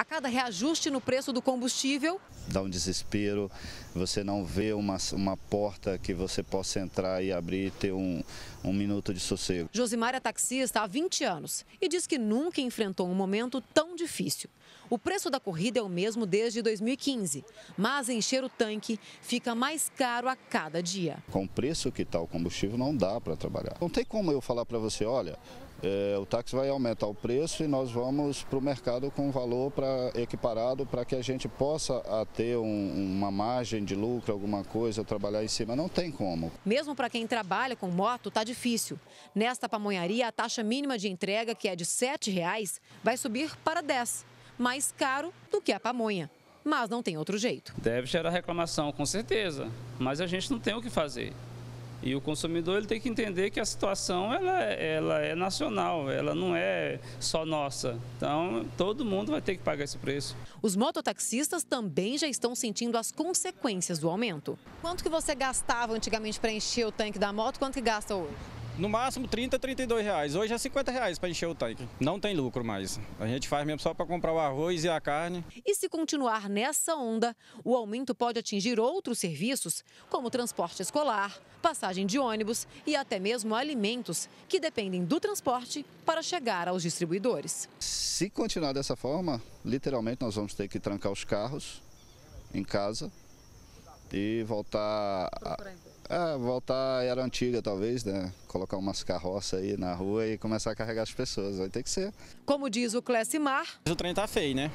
A cada reajuste no preço do combustível. Dá um desespero, você não vê uma, uma porta que você possa entrar e abrir e ter um, um minuto de sossego. Josimar é taxista há 20 anos e diz que nunca enfrentou um momento tão difícil. O preço da corrida é o mesmo desde 2015, mas encher o tanque fica mais caro a cada dia. Com o preço que está o combustível, não dá para trabalhar. Não tem como eu falar para você, olha, é, o táxi vai aumentar o preço e nós vamos para o mercado com valor para equiparado para que a gente possa ter um, uma margem de lucro, alguma coisa, trabalhar em cima. Não tem como. Mesmo para quem trabalha com moto, está difícil. Nesta pamonharia, a taxa mínima de entrega, que é de R$ 7,00, vai subir para R$ 10,00, mais caro do que a pamonha. Mas não tem outro jeito. Deve gerar reclamação, com certeza, mas a gente não tem o que fazer. E o consumidor ele tem que entender que a situação ela, ela é nacional, ela não é só nossa. Então, todo mundo vai ter que pagar esse preço. Os mototaxistas também já estão sentindo as consequências do aumento. Quanto que você gastava antigamente para encher o tanque da moto? Quanto que gasta hoje? No máximo 30, 32 reais. Hoje é 50 reais para encher o tanque. Não tem lucro mais. A gente faz mesmo só para comprar o arroz e a carne. E se continuar nessa onda, o aumento pode atingir outros serviços, como transporte escolar, passagem de ônibus e até mesmo alimentos, que dependem do transporte para chegar aos distribuidores. Se continuar dessa forma, literalmente nós vamos ter que trancar os carros em casa e voltar é, voltar à era antiga, talvez, né? Colocar umas carroças aí na rua e começar a carregar as pessoas. Vai ter que ser. Como diz o Mar... O trem tá feio, né?